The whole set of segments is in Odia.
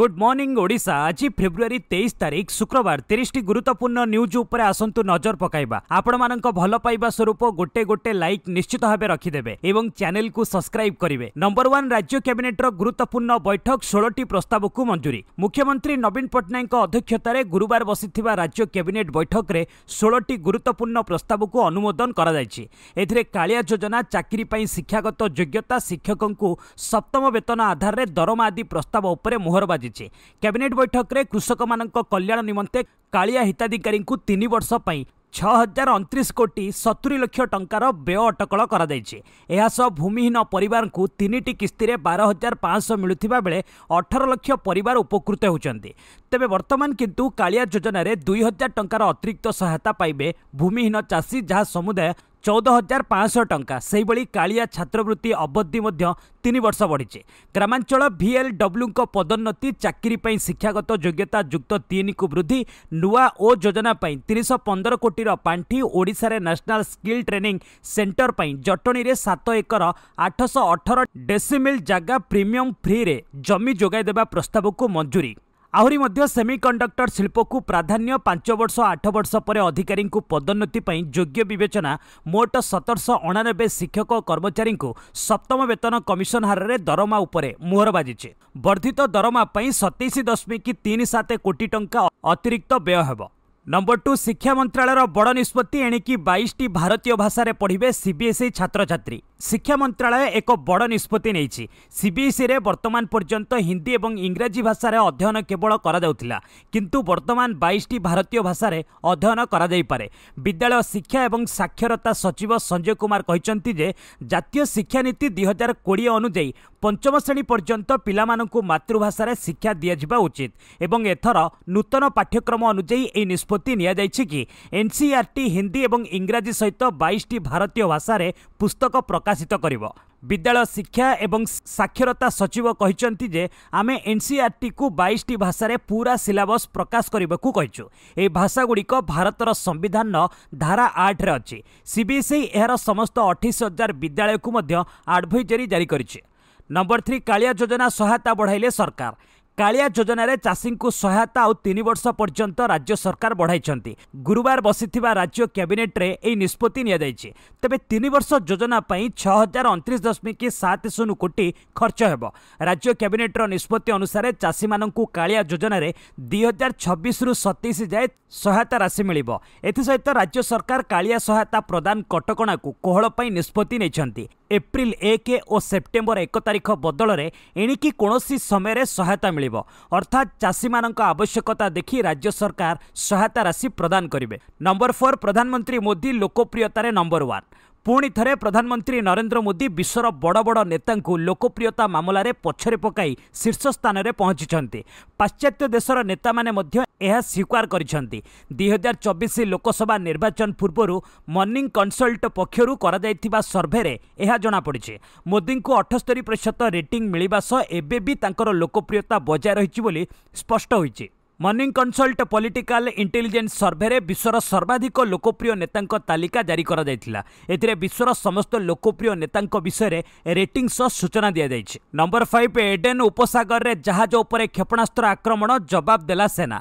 গুড মর্নিং ওড়িশা আজি ফেব্রুয়ারি তেইশ তারিখ শুক্রবার তিরিশটি গুরুত্বপূর্ণ নিউজ উপরে আসন্তু নজর পকাইবা আপনার ভাল পাইবা স্বরূপ গোটে গোটে লাইক নিশ্চিত ভাবে রখিদেবে এবং চ্যানেল কু সবসক্রাইব করবে নম্বর ওয়ান রাজ্য ক্যাবিনেটর গুরুত্বপূর্ণ বৈঠক ষোলটি প্রস্তাবক মঞ্জুরি মুখ্যমন্ত্রী নবীন পট্টনাক অধ্যক্ষতার গুরুবার বসিথিবা রাজ্য ক্যাবিনেট বৈঠকরে ষোলটি গুরুত্বপূর্ণ প্রস্তাবক অনুমোদন করা যাইছি এথিরে কালিয়া যোজনা চাকরি পাই শিক্ষাগত যোগ্যতা শিক্ষকଙ୍କୁ সপ্তম বেতন আধারে দরমা আদি প্রস্তাব উপরে মোহরবাজ କରାଯାଇଛି କ୍ୟାବିନେଟ୍ ବୈଠକରେ କୃଷକମାନଙ୍କ କଲ୍ୟାଣ ନିମନ୍ତେ କାଳିଆ ହିତାଧିକାରୀଙ୍କୁ ତିନି ବର୍ଷ ପାଇଁ ଛଅ ହଜାର ଅଣତିରିଶ କୋଟି ସତୁରି ଲକ୍ଷ ଟଙ୍କାର ବ୍ୟୟ ଅଟକଳ କରାଯାଇଛି ଏହାସହ ଭୂମିହୀନ ପରିବାରଙ୍କୁ ତିନିଟି କିସ୍ତିରେ ବାର ହଜାର ପାଞ୍ଚଶହ ମିଳୁଥିବା ବେଳେ ଅଠର ଲକ୍ଷ ପରିବାର ଉପକୃତ ହେଉଛନ୍ତି ତେବେ ବର୍ତ୍ତମାନ କିନ୍ତୁ କାଳିଆ ଯୋଜନାରେ ଦୁଇ ହଜାର ଟଙ୍କାର ଅତିରିକ୍ତ ସହାୟତା ପାଇବେ ଭୂମିହୀନ ଚାଷୀ ଯାହା ସମୁଦାୟ ଚଉଦ ହଜାର ପାଞ୍ଚଶହ ଟଙ୍କା ସେହିଭଳି କାଳିଆ ଛାତ୍ରବୃତ୍ତି ଅବଧି ମଧ୍ୟ ତିନି ବର୍ଷ ବଢ଼ିଛି ଗ୍ରାମାଞ୍ଚଳ ଭିଏଲ୍ଡବ୍ଲ୍ୟୁଙ୍କ ପଦୋନ୍ନତି ଚାକିରି ପାଇଁ ଶିକ୍ଷାଗତ ଯୋଗ୍ୟତା ଯୁକ୍ତ ତିନିକୁ ବୃଦ୍ଧି ନୂଆ ଓ ଯୋଜନା ପାଇଁ ତିନିଶହ ପନ୍ଦର କୋଟିର ପାଣ୍ଠି ଓଡ଼ିଶାରେ ନ୍ୟାସନାଲ୍ ସ୍କିଲ୍ ଟ୍ରେନିଂ ସେଣ୍ଟର ପାଇଁ ଜଟଣୀରେ ସାତ ଏକର ଆଠଶହ ଅଠର ଡେସିମିଲ୍ ଜାଗା ପ୍ରିମିୟମ୍ ଫ୍ରିରେ ଜମି ଯୋଗାଇ ଦେବା ପ୍ରସ୍ତାବକୁ ମଞ୍ଜୁରୀ ଆହୁରି ମଧ୍ୟ ସେମିକଣ୍ଡକ୍ଟର ଶିଳ୍ପକୁ ପ୍ରାଧାନ୍ୟ ପାଞ୍ଚ ବର୍ଷ ଆଠ ବର୍ଷ ପରେ ଅଧିକାରୀଙ୍କୁ ପଦୋନ୍ନତି ପାଇଁ ଯୋଗ୍ୟ ବିବେଚନା ମୋଟ ସତରଶହ ଅଣାନବେ ଶିକ୍ଷକ ଓ କର୍ମଚାରୀଙ୍କୁ ସପ୍ତମ ବେତନ କମିଶନ ହାରରେ ଦରମା ଉପରେ ମୁହର ବାଜିଛି ବର୍ଦ୍ଧିତ ଦରମା ପାଇଁ ସତେଇଶ ଦଶମିକ ତିନି ସାତ କୋଟି ଟଙ୍କା ଅତିରିକ୍ତ ବ୍ୟୟ ହେବ নম্বর টু শিক্ষা মন্ত্রালয়ের বড় নিষ্পতি এণিকি বাইশটি ভারতীয় ভাষায় পড়বে সিবিএসই ছাত্রছাত্রী শিক্ষা মন্ত্রালয় এক বড় নিষ্পতি নেইছি সিবিএসইরে বর্তমান পর্যন্ত হিন্দি এবং ইংরাজী ভাষায় অধ্যয়ন কেবল করা কিন্তু বর্তমান বাইশটি ভারতীয় ভাষায় অধ্যয়ন করা যাইপারে বিদ্যালয় শিক্ষা এবং সাক্ষরতা সচিব সঞ্জয় কুমার কিন্তু যে জাতীয় শিক্ষানীতি দুই হাজার কোড়িয়ে অনুযায়ী ପଞ୍ଚମ ଶ୍ରେଣୀ ପର୍ଯ୍ୟନ୍ତ ପିଲାମାନଙ୍କୁ ମାତୃଭାଷାରେ ଶିକ୍ଷା ଦିଆଯିବା ଉଚିତ ଏବଂ ଏଥର ନୂତନ ପାଠ୍ୟକ୍ରମ ଅନୁଯାୟୀ ଏହି ନିଷ୍ପତ୍ତି ନିଆଯାଇଛି କି ଏନ୍ସିଆର୍ଟି ହିନ୍ଦୀ ଏବଂ ଇଂରାଜୀ ସହିତ ବାଇଶଟି ଭାରତୀୟ ଭାଷାରେ ପୁସ୍ତକ ପ୍ରକାଶିତ କରିବ ବିଦ୍ୟାଳୟ ଶିକ୍ଷା ଏବଂ ସାକ୍ଷରତା ସଚିବ କହିଛନ୍ତି ଯେ ଆମେ ଏନ୍ସିଆର୍ଟିକୁ ବାଇଶଟି ଭାଷାରେ ପୁରା ସିଲାବସ୍ ପ୍ରକାଶ କରିବାକୁ କହିଛୁ ଏହି ଭାଷାଗୁଡ଼ିକ ଭାରତର ସମ୍ବିଧାନର ଧାରା ଆଠରେ ଅଛି ସିବିଏସ୍ଇ ଏହାର ସମସ୍ତ ଅଠେଇଶ ହଜାର ବିଦ୍ୟାଳୟକୁ ମଧ୍ୟ ଆଡ଼ଭାଇଜରି ଜାରି କରିଛି ନମ୍ବର ଥ୍ରୀ କାଳିଆ ଯୋଜନା ସହାୟତା ବଢ଼ାଇଲେ ସରକାର କାଳିଆ ଯୋଜନାରେ ଚାଷୀଙ୍କୁ ସହାୟତା ଆଉ ତିନି ବର୍ଷ ପର୍ଯ୍ୟନ୍ତ ରାଜ୍ୟ ସରକାର ବଢ଼ାଇଛନ୍ତି ଗୁରୁବାର ବସିଥିବା ରାଜ୍ୟ କ୍ୟାବିନେଟ୍ରେ ଏହି ନିଷ୍ପତ୍ତି ନିଆଯାଇଛି ତେବେ ତିନି ବର୍ଷ ଯୋଜନା ପାଇଁ ଛଅ ହଜାର ଅଣତିରିଶ ଦଶମିକ ସାତ ଶୂନ କୋଟି ଖର୍ଚ୍ଚ ହେବ ରାଜ୍ୟ କ୍ୟାବିନେଟ୍ର ନିଷ୍ପତ୍ତି ଅନୁସାରେ ଚାଷୀମାନଙ୍କୁ କାଳିଆ ଯୋଜନାରେ ଦୁଇ ହଜାର ଛବିଶରୁ ସତେଇଶ ଯାଏଁ ସହାୟତା ରାଶି ମିଳିବ ଏଥିସହିତ ରାଜ୍ୟ ସରକାର କାଳିଆ ସହାୟତା ପ୍ରଦାନ କଟକଣାକୁ କୋହଳ ପାଇଁ ନିଷ୍ପତ୍ତି ନେଇଛନ୍ତି ଏପ୍ରିଲ ଏକ ଓ ସେପ୍ଟେମ୍ବର ଏକ ତାରିଖ ବଦଳରେ ଏଣିକି କୌଣସି ସମୟରେ ସହାୟତା ମିଳିବ ଅର୍ଥାତ୍ ଚାଷୀମାନଙ୍କ ଆବଶ୍ୟକତା ଦେଖି ରାଜ୍ୟ ସରକାର ସହାୟତା ରାଶି ପ୍ରଦାନ କରିବେ ନମ୍ବର ଫୋର୍ ପ୍ରଧାନମନ୍ତ୍ରୀ ମୋଦି ଲୋକପ୍ରିୟତାରେ ନମ୍ବର ୱାନ୍ ପୁଣି ଥରେ ପ୍ରଧାନମନ୍ତ୍ରୀ ନରେନ୍ଦ୍ର ମୋଦି ବିଶ୍ୱର ବଡ଼ ବଡ଼ ନେତାଙ୍କୁ ଲୋକପ୍ରିୟତା ମାମଲାରେ ପଛରେ ପକାଇ ଶୀର୍ଷ ସ୍ଥାନରେ ପହଞ୍ଚିଛନ୍ତି ପାଶ୍ଚାତ୍ୟ ଦେଶର ନେତାମାନେ ମଧ୍ୟ ଏହା ସ୍ୱୀକାର କରିଛନ୍ତି ଦୁଇହଜାର ଚବିଶ ଲୋକସଭା ନିର୍ବାଚନ ପୂର୍ବରୁ ମର୍ଣ୍ଣିଂ କନ୍ସଲ୍ଟ ପକ୍ଷରୁ କରାଯାଇଥିବା ସର୍ଭେରେ ଏହା ଜଣାପଡ଼ିଛି ମୋଦିଙ୍କୁ ଅଠସ୍ତରୀ ପ୍ରତିଶତ ରେଟିଂ ମିଳିବା ସହ ଏବେ ବି ତାଙ୍କର ଲୋକପ୍ରିୟତା ବଜାୟ ରହିଛି ବୋଲି ସ୍ପଷ୍ଟ ହୋଇଛି ମର୍ଣ୍ଣିଂ କନ୍ସଲ୍ଟ ପଲିଟିକାଲ୍ ଇଣ୍ଟେଲିଜେନ୍ସ ସର୍ଭେରେ ବିଶ୍ୱର ସର୍ବାଧିକ ଲୋକପ୍ରିୟ ନେତାଙ୍କ ତାଲିକା ଜାରି କରାଯାଇଥିଲା ଏଥିରେ ବିଶ୍ୱର ସମସ୍ତ ଲୋକପ୍ରିୟ ନେତାଙ୍କ ବିଷୟରେ ରେଟିଂ ସହ ସୂଚନା ଦିଆଯାଇଛି ନମ୍ବର ଫାଇଭ୍ ଏଡେନ୍ ଉପସାଗରରେ ଜାହାଜ ଉପରେ କ୍ଷେପଣାସ୍ତ୍ର ଆକ୍ରମଣ ଜବାବ ଦେଲା ସେନା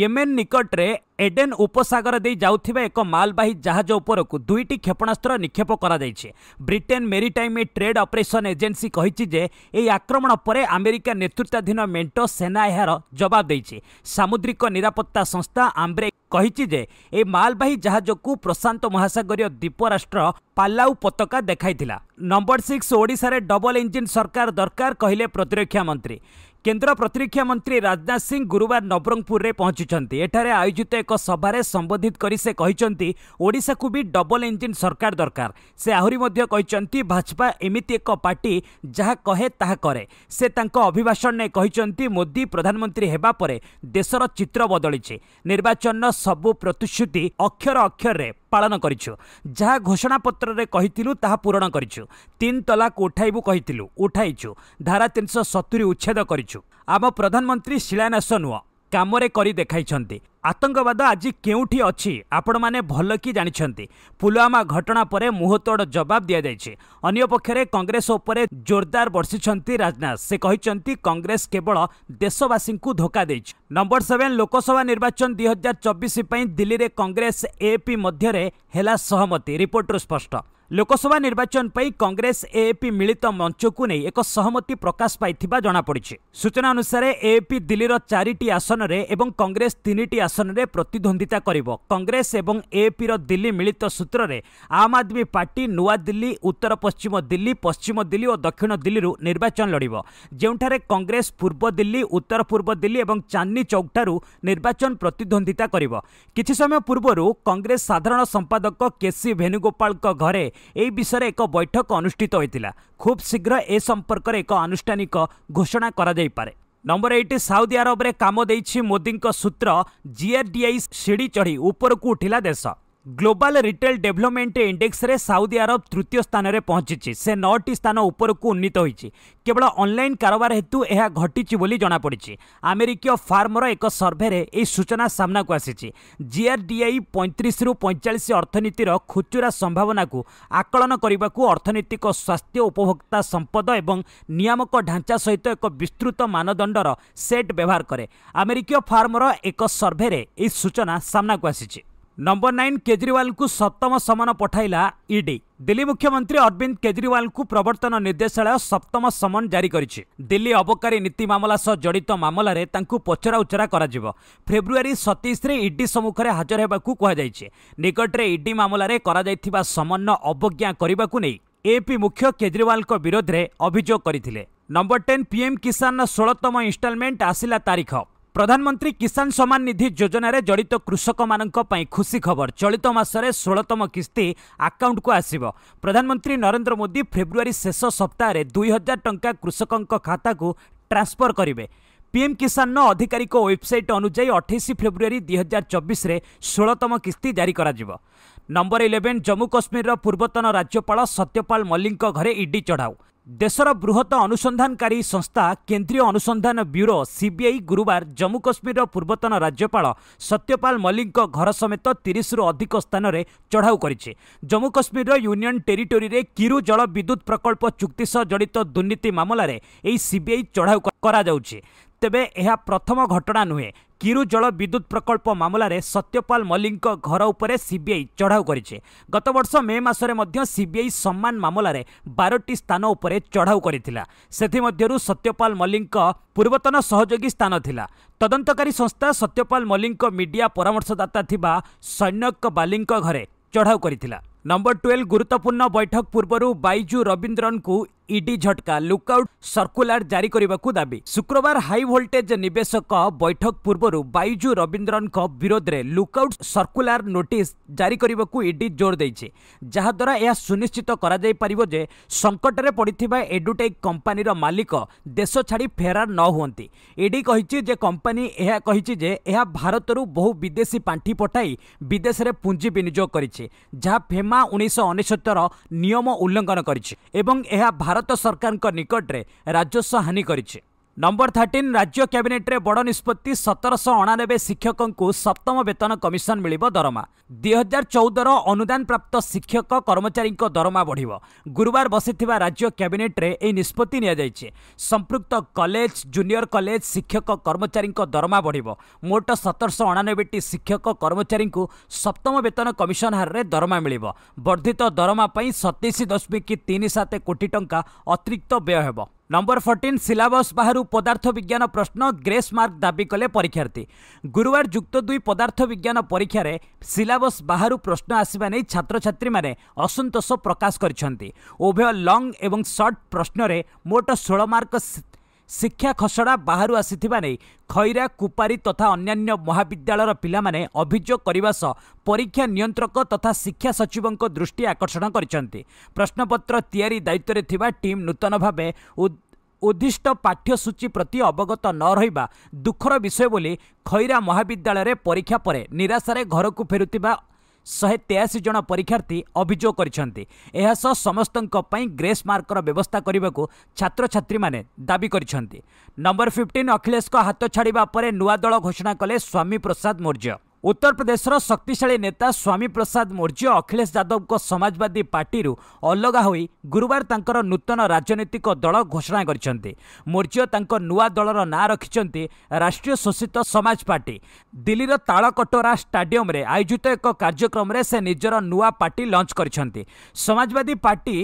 ୟେମେନ୍ ନିକଟରେ ଏଡେନ୍ ଉପସାଗର ଦେଇ ଯାଉଥିବା ଏକ ମାଲବାହୀ ଜାହାଜ ଉପରକୁ ଦୁଇଟି କ୍ଷେପଣାସ୍ତ୍ର ନିକ୍ଷେପ କରାଯାଇଛି Britain maritime trade operation agency କହିଛି ଯେ ଏହି ଆକ୍ରମଣ ପରେ ଆମେରିକା ନେତୃତ୍ୱାଧୀନ ମେଣ୍ଟ ସେନା ଏହାର ଜବାବ ଦେଇଛି ସାମୁଦ୍ରିକ ନିରାପତ୍ତା ସଂସ୍ଥା ଆମ୍ବ୍ରେ କହିଛି ଯେ ଏହି ମାଲବାହୀ ଜାହାଜକୁ ପ୍ରଶାନ୍ତ ମହାସାଗରୀୟ ଦ୍ୱୀପରାଷ୍ଟ୍ର ପାଲାଉ ପତାକା ଦେଖାଇଥିଲା ନମ୍ବର ସିକ୍ସ ଓଡ଼ିଶାରେ ଡବଲ ଇଞ୍ଜିନ୍ ସରକାର ଦରକାର କହିଲେ ପ୍ରତିରକ୍ଷା ମନ୍ତ୍ରୀ କେନ୍ଦ୍ର ପ୍ରତିରକ୍ଷା ମନ୍ତ୍ରୀ ରାଜନାଥ ସିଂ ଗୁରୁବାର ନବରଙ୍ଗପୁରରେ ପହଞ୍ଚୁଛନ୍ତି ଏଠାରେ ଆୟୋଜିତ ଏକ ସଭାରେ ସମ୍ବୋଧିତ କରି ସେ କହିଛନ୍ତି ଓଡ଼ିଶାକୁ ବି ଡବଲ ଇଞ୍ଜିନ୍ ସରକାର ଦରକାର ସେ ଆହୁରି ମଧ୍ୟ କହିଛନ୍ତି ଭାଜପା ଏମିତି ଏକ ପାର୍ଟି ଯାହା କହେ ତାହା କରେ ସେ ତାଙ୍କ ଅଭିଭାଷଣରେ କହିଛନ୍ତି ମୋଦି ପ୍ରଧାନମନ୍ତ୍ରୀ ହେବା ପରେ ଦେଶର ଚିତ୍ର ବଦଳିଛି ନିର୍ବାଚନର ସବୁ ପ୍ରତିଶ୍ରୁତି ଅକ୍ଷର ଅକ୍ଷରରେ ପାଳନ କରିଛୁ ଯାହା ଘୋଷଣାପତ୍ରରେ କହିଥିଲୁ ତାହା ପୂରଣ କରିଛୁ ତିନି ତଲାକ ଉଠାଇବୁ କହିଥିଲୁ ଉଠାଇଛୁ ଧାରା ତିନିଶହ ସତୁରି ଉଚ୍ଛେଦ କରିଛୁ ଆମ ପ୍ରଧାନମନ୍ତ୍ରୀ ଶିଳାନ୍ୟାସ ନୁହଁ କାମରେ କରି ଦେଖାଇଛନ୍ତି ଆତଙ୍କବାଦ ଆଜି କେଉଁଠି ଅଛି ଆପଣମାନେ ଭଲ କି ଜାଣିଛନ୍ତି ପୁଲୱାମା ଘଟଣା ପରେ ମୁହଁତୋଡ଼ ଜବାବ ଦିଆଯାଇଛି ଅନ୍ୟପକ୍ଷରେ କଂଗ୍ରେସ ଉପରେ ଜୋରଦାର ବର୍ଷିଛନ୍ତି ରାଜନାଥ ସେ କହିଛନ୍ତି କଂଗ୍ରେସ କେବଳ ଦେଶବାସୀଙ୍କୁ ଧୋକା ଦେଇଛି ନମ୍ବର ସେଭେନ୍ ଲୋକସଭା ନିର୍ବାଚନ ଦୁଇ ହଜାର ଚବିଶ ପାଇଁ ଦିଲ୍ଲୀରେ କଂଗ୍ରେସ ଏପି ମଧ୍ୟରେ ହେଲା ସହମତି ରିପୋର୍ଟରୁ ସ୍ପଷ୍ଟ ଲୋକସଭା ନିର୍ବାଚନ ପାଇଁ କଂଗ୍ରେସ ଏପି ମିଳିତ ମଞ୍ଚକୁ ନେଇ ଏକ ସହମତି ପ୍ରକାଶ ପାଇଥିବା ଜଣାପଡ଼ିଛି ସୂଚନା ଅନୁସାରେ ଏପି ଦିଲ୍ଲୀର ଚାରିଟି ଆସନରେ ଏବଂ କଂଗ୍ରେସ ତିନିଟି ଆସନରେ ପ୍ରତିଦ୍ୱନ୍ଦ୍ୱିତା କରିବ କଂଗ୍ରେସ ଏବଂ ଏପିର ଦିଲ୍ଲୀ ମିଳିତ ସୂତ୍ରରେ ଆମ ଆଦମୀ ପାର୍ଟି ନୂଆଦିଲ୍ଲୀ ଉତ୍ତର ପଶ୍ଚିମ ଦିଲ୍ଲୀ ପଶ୍ଚିମ ଦିଲ୍ଲୀ ଓ ଦକ୍ଷିଣ ଦିଲ୍ଲୀରୁ ନିର୍ବାଚନ ଲଢ଼ିବ ଯେଉଁଠାରେ କଂଗ୍ରେସ ପୂର୍ବ ଦିଲ୍ଲୀ ଉତ୍ତର ପୂର୍ବ ଦିଲ୍ଲୀ ଏବଂ ଚାନ୍ଦନୀ ଚୌକଠାରୁ ନିର୍ବାଚନ ପ୍ରତିଦ୍ୱନ୍ଦ୍ୱିତା କରିବ କିଛି ସମୟ ପୂର୍ବରୁ କଂଗ୍ରେସ ସାଧାରଣ ସମ୍ପାଦକ କେସି ଭେନୁଗୋପାଳଙ୍କ ଘରେ ଏହି ବିଷୟରେ ଏକ ବୈଠକ ଅନୁଷ୍ଠିତ ହୋଇଥିଲା ଖୁବ୍ ଶୀଘ୍ର ଏ ସମ୍ପର୍କରେ ଏକ ଆନୁଷ୍ଠାନିକ ଘୋଷଣା କରାଯାଇପାରେ ନମ୍ବର ଏଇଟ୍ ସାଉଦି ଆରବରେ କାମ ଦେଇଛି ମୋଦିଙ୍କ ସୂତ୍ର ଜିଆର୍ଡିଆଇ ସିଡ଼ି ଚଢ଼ି ଉପରକୁ ଉଠିଲା ଦେଶ ଗ୍ଲୋବାଲ୍ ରିଟେଲ୍ ଡେଭଲପମେଣ୍ଟ ଇଣ୍ଡେକ୍ସରେ ସାଉଦି ଆରବ ତୃତୀୟ ସ୍ଥାନରେ ପହଞ୍ଚିଛି ସେ ନଅଟି ସ୍ଥାନ ଉପରକୁ ଉନ୍ନୀତ ହୋଇଛି କେବଳ ଅନ୍ଲାଇନ୍ କାରବାର ହେତୁ ଏହା ଘଟିଛି ବୋଲି ଜଣାପଡ଼ିଛି ଆମେରିକୀୟ ଫାର୍ମର ଏକ ସର୍ଭେରେ ଏହି ସୂଚନା ସାମ୍ନାକୁ ଆସିଛି ଜିଆର୍ଡିଆଇ ପଇଁତିରିଶରୁ ପଇଁଚାଳିଶ ଅର୍ଥନୀତିର ଖୁଚୁରା ସମ୍ଭାବନାକୁ ଆକଳନ କରିବାକୁ ଅର୍ଥନୈତିକ ସ୍ୱାସ୍ଥ୍ୟ ଉପଭୋକ୍ତା ସମ୍ପଦ ଏବଂ ନିୟାମକ ଢାଞ୍ଚା ସହିତ ଏକ ବିସ୍ତୃତ ମାନଦଣ୍ଡର ସେଟ୍ ବ୍ୟବହାର କରେ ଆମେରିକୀୟ ଫାର୍ମର ଏକ ସର୍ଭେରେ ଏହି ସୂଚନା ସାମ୍ନାକୁ ଆସିଛି ନମ୍ବର ନାଇନ୍ କେଜରିୱାଲଙ୍କୁ ସପ୍ତମ ସମନ ପଠାଇଲା ଇଡି ଦିଲ୍ଲୀ ମୁଖ୍ୟମନ୍ତ୍ରୀ ଅରବିନ୍ଦ କେଜରିୱାଲଙ୍କୁ ପ୍ରବର୍ତ୍ତନ ନିର୍ଦ୍ଦେଶାଳୟ ସପ୍ତମ ସମନ ଜାରି କରିଛି ଦିଲ୍ଲୀ ଅବକାରୀ ନୀତି ମାମଲା ସହ ଜଡ଼ିତ ମାମଲାରେ ତାଙ୍କୁ ପଚରାଉଚରା କରାଯିବ ଫେବୃଆରୀ ସତେଇଶରେ ଇଡି ସମ୍ମୁଖରେ ହାଜର ହେବାକୁ କୁହାଯାଇଛି ନିକଟରେ ଇଡି ମାମଲାରେ କରାଯାଇଥିବା ସମନ୍ୱୟ ଅବଜ୍ଞା କରିବାକୁ ନେଇ ଏପି ମୁଖ୍ୟ କେଜରିୱାଲଙ୍କ ବିରୋଧରେ ଅଭିଯୋଗ କରିଥିଲେ ନମ୍ବର ଟେନ୍ ପିଏମ୍ କିଷାନର ଷୋହଳତମ ଇନ୍ଷ୍ଟଲମେଣ୍ଟ ଆସିଲା ତାରିଖ ପ୍ରଧାନମନ୍ତ୍ରୀ କିଷାନ ସମ୍ମାନ ନିଧି ଯୋଜନାରେ ଜଡ଼ିତ କୃଷକମାନଙ୍କ ପାଇଁ ଖୁସି ଖବର ଚଳିତ ମାସରେ ଷୋହଳତମ କିସ୍ତି ଆକାଉଣ୍ଟକୁ ଆସିବ ପ୍ରଧାନମନ୍ତ୍ରୀ ନରେନ୍ଦ୍ର ମୋଦି ଫେବୃଆରୀ ଶେଷ ସପ୍ତାହରେ ଦୁଇ ହଜାର ଟଙ୍କା କୃଷକଙ୍କ ଖାତାକୁ ଟ୍ରାନ୍ସଫର କରିବେ ପିଏମ୍ କିଷାନର ଅଧିକାରୀଙ୍କ ୱେବସାଇଟ୍ ଅନୁଯାୟୀ ଅଠେଇଶ ଫେବୃଆରୀ ଦୁଇ ହଜାର ଚବିଶରେ ଷୋହଳତମ କିସ୍ତି ଜାରି କରାଯିବ ନମ୍ବର ଇଲେଭେନ୍ ଜମ୍ମୁ କାଶ୍ମୀରର ପୂର୍ବତନ ରାଜ୍ୟପାଳ ସତ୍ୟପାଲ ମଲ୍ଲିକଙ୍କ ଘରେ ଇଡି ଚଢ଼ାଉ ଦେଶର ବୃହତ ଅନୁସନ୍ଧାନକାରୀ ସଂସ୍ଥା କେନ୍ଦ୍ରୀୟ ଅନୁସନ୍ଧାନ ବ୍ୟୁରୋ ସିବିଆଇ ଗୁରୁବାର ଜମ୍ମୁ କାଶ୍ମୀରର ପୂର୍ବତନ ରାଜ୍ୟପାଳ ସତ୍ୟପାଲ ମଲ୍ଲିକଙ୍କ ଘର ସମେତ ତିରିଶରୁ ଅଧିକ ସ୍ଥାନରେ ଚଢ଼ାଉ କରିଛି ଜମ୍ମୁ କାଶ୍ମୀରର ୟୁନିୟନ ଟେରିଟୋରିରେ କିରୁ ଜଳ ବିଦ୍ୟୁତ୍ ପ୍ରକଳ୍ପ ଚୁକ୍ତି ସହ ଜଡ଼ିତ ଦୁର୍ନୀତି ମାମଲାରେ ଏହି ସିବିଆଇ ଚଢ଼ାଉ କରାଯାଉଛି ତେବେ ଏହା ପ୍ରଥମ ଘଟଣା ନୁହେଁ କିରୁ ଜଳ ବିଦ୍ୟୁତ୍ ପ୍ରକଳ୍ପ ମାମଲାରେ ସତ୍ୟପାଲ ମଲ୍ଲିକଙ୍କ ଘର ଉପରେ ସିବିଆଇ ଚଢ଼ାଉ କରିଛି ଗତବର୍ଷ ମେ ମାସରେ ମଧ୍ୟ ସିବିଆଇ ସମ୍ମାନ ମାମଲାରେ ବାରଟି ସ୍ଥାନ ଉପରେ ଚଢ଼ାଉ କରିଥିଲା ସେଥିମଧ୍ୟରୁ ସତ୍ୟପାଲ ମଲ୍ଲିକଙ୍କ ପୂର୍ବତନ ସହଯୋଗୀ ସ୍ଥାନ ଥିଲା ତଦନ୍ତକାରୀ ସଂସ୍ଥା ସତ୍ୟପାଲ ମଲ୍ଲିକଙ୍କ ମିଡିଆ ପରାମର୍ଶଦାତା ଥିବା ସୈନ୍ୟକ ବାଲିଙ୍କ ଘରେ ଚଢ଼ାଉ କରିଥିଲା ନମ୍ବର ଟୁଏଲ୍ ଗୁରୁତ୍ୱପୂର୍ଣ୍ଣ ବୈଠକ ପୂର୍ବରୁ ବାଇଜୁ ରବୀନ୍ଦ୍ରନ୍ଙ୍କୁ ଇଡି ଝଟକା ଲୁକ୍ଆଉଟ୍ ସର୍କୁଲାର ଜାରି କରିବାକୁ ଦାବି ଶୁକ୍ରବାର ହାଇ ଭୋଲ୍ଟେଜ୍ ନିବେଶକ ବୈଠକ ପୂର୍ବରୁ ବାଇଜୁ ରବୀନ୍ଦ୍ରନଙ୍କ ବିରୋଧରେ ଲୁକ୍ଆଉଟ୍ ସର୍କୁଲାର ନୋଟିସ୍ ଜାରି କରିବାକୁ ଇଡି ଜୋର ଦେଇଛି ଯାହାଦ୍ୱାରା ଏହା ସୁନିଶ୍ଚିତ କରାଯାଇପାରିବ ଯେ ସଙ୍କଟରେ ପଡ଼ିଥିବା ଏଡୁଟେକ୍ କମ୍ପାନୀର ମାଲିକ ଦେଶ ଛାଡ଼ି ଫେରାର ନ ହୁଅନ୍ତି ଇଡି କହିଛି ଯେ କମ୍ପାନୀ ଏହା କହିଛି ଯେ ଏହା ଭାରତରୁ ବହୁ ବିଦେଶୀ ପାଣ୍ଠି ପଠାଇ ବିଦେଶରେ ପୁଞ୍ଜି ବିନିଯୋଗ କରିଛି ଯାହା ଫେମା ଉଣେଇଶହ ଅନେଶ୍ୱତର ନିୟମ ଉଲ୍ଲଙ୍ଘନ କରିଛି ଏବଂ ଏହା ଭାରତ ସରକାରଙ୍କ ନିକଟରେ ରାଜସ୍ୱ ହାନି କରିଛି ନମ୍ବର ଥାର୍ଟିନ୍ ରାଜ୍ୟ କ୍ୟାବିନେଟ୍ରେ ବଡ଼ ନିଷ୍ପତ୍ତି ସତରଶହ ଅଣାନବେ ଶିକ୍ଷକଙ୍କୁ ସପ୍ତମ ବେତନ କମିଶନ ମିଳିବ ଦରମା ଦୁଇ ହଜାର ଚଉଦର ଅନୁଦାନପ୍ରାପ୍ତ ଶିକ୍ଷକ କର୍ମଚାରୀଙ୍କ ଦରମା ବଢ଼ିବ ଗୁରୁବାର ବସିଥିବା ରାଜ୍ୟ କ୍ୟାବିନେଟ୍ରେ ଏହି ନିଷ୍ପତ୍ତି ନିଆଯାଇଛି ସମ୍ପୃକ୍ତ କଲେଜ ଜୁନିୟର କଲେଜ ଶିକ୍ଷକ କର୍ମଚାରୀଙ୍କ ଦରମା ବଢ଼ିବ ମୋଟ ସତରଶହ ଅଣାନବେଟି ଶିକ୍ଷକ କର୍ମଚାରୀଙ୍କୁ ସପ୍ତମ ବେତନ କମିଶନ ହାରରେ ଦରମା ମିଳିବ ବର୍ଦ୍ଧିତ ଦରମା ପାଇଁ ସତେଇଶ ଦଶମିକ ତିନି ସାତ କୋଟି ଟଙ୍କା ଅତିରିକ୍ତ ବ୍ୟୟ ହେବ ନମ୍ବର ଫର୍ଟିନ୍ ସିଲାବସ୍ ବାହାରୁ ପଦାର୍ଥ ବିଜ୍ଞାନ ପ୍ରଶ୍ନ ଗ୍ରେସ୍ ମାର୍କ ଦାବି କଲେ ପରୀକ୍ଷାର୍ଥୀ ଗୁରୁବାର ଯୁକ୍ତ ଦୁଇ ପଦାର୍ଥ ବିଜ୍ଞାନ ପରୀକ୍ଷାରେ ସିଲାବସ୍ ବାହାରୁ ପ୍ରଶ୍ନ ଆସିବା ନେଇ ଛାତ୍ରଛାତ୍ରୀମାନେ ଅସନ୍ତୋଷ ପ୍ରକାଶ କରିଛନ୍ତି ଉଭୟ ଲଙ୍ଗ୍ ଏବଂ ସର୍ଟ ପ୍ରଶ୍ନରେ ମୋଟ ଷୋହଳ ମାର୍କ ଶିକ୍ଷା ଖସଡ଼ା ବାହାରୁ ଆସିଥିବା ନେଇ ଖଇରା କୁପାରୀ ତଥା ଅନ୍ୟାନ୍ୟ ମହାବିଦ୍ୟାଳୟର ପିଲାମାନେ ଅଭିଯୋଗ କରିବା ସହ ପରୀକ୍ଷା ନିୟନ୍ତ୍ରକ ତଥା ଶିକ୍ଷା ସଚିବଙ୍କ ଦୃଷ୍ଟି ଆକର୍ଷଣ କରିଛନ୍ତି ପ୍ରଶ୍ନପତ୍ର ତିଆରି ଦାୟିତ୍ୱରେ ଥିବା ଟିମ୍ ନୂତନ ଭାବେ ଉଦ୍ଦିଷ୍ଟ ପାଠ୍ୟସୂଚୀ ପ୍ରତି ଅବଗତ ନ ରହିବା ଦୁଃଖର ବିଷୟ ବୋଲି ଖଇରା ମହାବିଦ୍ୟାଳୟରେ ପରୀକ୍ଷା ପରେ ନିରାଶାରେ ଘରକୁ ଫେରୁଥିବା ଶହେ ତେୟାଅଶୀ ଜଣ ପରୀକ୍ଷାର୍ଥୀ ଅଭିଯୋଗ କରିଛନ୍ତି ଏହାସହ ସମସ୍ତଙ୍କ ପାଇଁ ଗ୍ରେସ୍ ମାର୍କର ବ୍ୟବସ୍ଥା କରିବାକୁ ଛାତ୍ରଛାତ୍ରୀମାନେ ଦାବି କରିଛନ୍ତି ନମ୍ବର ଫିଫ୍ଟିନ୍ ଅଖିଳେଶଙ୍କ ହାତ ଛାଡ଼ିବା ପରେ ନୂଆ ଦଳ ଘୋଷଣା କଲେ ସ୍ୱାମୀ ପ୍ରସାଦ ମୌର୍ଯ୍ୟ ଉତ୍ତର ପ୍ରଦେଶର ଶକ୍ତିଶାଳୀ ନେତା ସ୍ୱାମୀ ପ୍ରସାଦ ମୌର୍ଯ୍ୟ ଅଖିଳେଶ ଯାଦବଙ୍କ ସମାଜବାଦୀ ପାର୍ଟିରୁ ଅଲଗା ହୋଇ ଗୁରୁବାର ତାଙ୍କର ନୂତନ ରାଜନୈତିକ ଦଳ ଘୋଷଣା କରିଛନ୍ତି ମୌର୍ଯ୍ୟ ତାଙ୍କ ନୂଆ ଦଳର ନାଁ ରଖିଛନ୍ତି ରାଷ୍ଟ୍ରୀୟ ଶୋଷିତ ସମାଜ ପାର୍ଟି ଦିଲ୍ଲୀର ତାଳକଟୋରା ଷ୍ଟାଡିୟମରେ ଆୟୋଜିତ ଏକ କାର୍ଯ୍ୟକ୍ରମରେ ସେ ନିଜର ନୂଆ ପାର୍ଟି ଲଞ୍ଚ କରିଛନ୍ତି ସମାଜବାଦୀ ପାର୍ଟି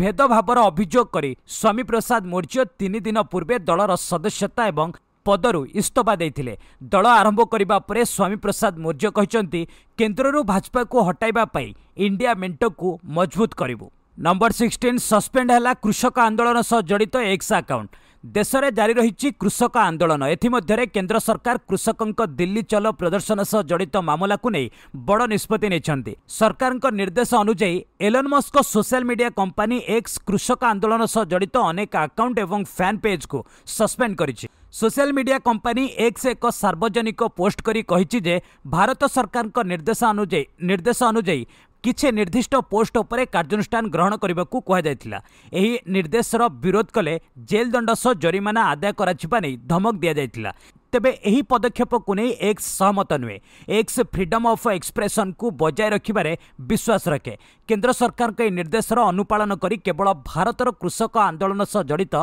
ଭେଦଭାବର ଅଭିଯୋଗ କରି ସ୍ୱାମୀ ପ୍ରସାଦ ମୌର୍ଯ୍ୟ ତିନି ଦିନ ପୂର୍ବେ ଦଳର ସଦସ୍ୟତା ଏବଂ ପଦରୁ ଇସ୍ତଫା ଦେଇଥିଲେ ଦଳ ଆରମ୍ଭ କରିବା ପରେ ସ୍ୱାମୀ ପ୍ରସାଦ ମୌର୍ଯ୍ୟ କହିଛନ୍ତି କେନ୍ଦ୍ରରୁ ଭାଜପାକୁ ହଟାଇବା ପାଇଁ ଇଣ୍ଡିଆ ମେଣ୍ଟକୁ ମଜବୁତ କରିବୁ ନମ୍ବର ସିକ୍ସଟିନ୍ ସସ୍ପେଣ୍ଡ ହେଲା କୃଷକ ଆନ୍ଦୋଳନ ସହ ଜଡ଼ିତ ଏକ୍ସ ଆକାଉଣ୍ଟ ଦେଶରେ ଜାରି ରହିଛି କୃଷକ ଆନ୍ଦୋଳନ ଏଥିମଧ୍ୟରେ କେନ୍ଦ୍ର ସରକାର କୃଷକଙ୍କ ଦିଲ୍ଲୀ ଚଲ ପ୍ରଦର୍ଶନ ସହ ଜଡ଼ିତ ମାମଲାକୁ ନେଇ ବଡ଼ ନିଷ୍ପତ୍ତି ନେଇଛନ୍ତି ସରକାରଙ୍କ ନିର୍ଦ୍ଦେଶ ଅନୁଯାୟୀ Elon Musk social media company X କୃଷକ ଆନ୍ଦୋଳନ ସହ ଜଡ଼ିତ ଅନେକ ଆକାଉଣ୍ଟ ଏବଂ ଫ୍ୟାନ୍ ପେଜ୍କୁ ସସ୍ପେଣ୍ଡ କରିଛି ସୋସିଆଲ୍ ମିଡିଆ କମ୍ପାନୀ ଏକ୍ସ ଏକ ସାର୍ବଜନିକ ପୋଷ୍ଟ କରି କହିଛି ଯେ ଭାରତ ସରକାରଙ୍କ ନିର୍ଦ୍ଦେଶ ଅନୁଯାୟୀ ନିର୍ଦ୍ଦେଶ ଅନୁଯାୟୀ କିଛି ନିର୍ଦ୍ଦିଷ୍ଟ ପୋଷ୍ଟ ଉପରେ କାର୍ଯ୍ୟାନୁଷ୍ଠାନ ଗ୍ରହଣ କରିବାକୁ କୁହାଯାଇଥିଲା ଏହି ନିର୍ଦ୍ଦେଶର ବିରୋଧ କଲେ ଜେଲ୍ ଦଣ୍ଡ ସହ ଜରିମାନା ଆଦାୟ କରାଯିବା ନେଇ ଧମକ ଦିଆଯାଇଥିଲା ତେବେ ଏହି ପଦକ୍ଷେପକୁ ନେଇ ଏକ୍ସ ସହମତ ନୁହେଁ ଏକ୍ସ ଫ୍ରିଡମ୍ ଅଫ୍ ଏକ୍ସପ୍ରେସନ୍କୁ ବଜାୟ ରଖିବାରେ ବିଶ୍ୱାସ ରଖେ କେନ୍ଦ୍ର ସରକାରଙ୍କ ଏହି ନିର୍ଦ୍ଦେଶର ଅନୁପାଳନ କରି କେବଳ ଭାରତର କୃଷକ ଆନ୍ଦୋଳନ ସହ ଜଡ଼ିତ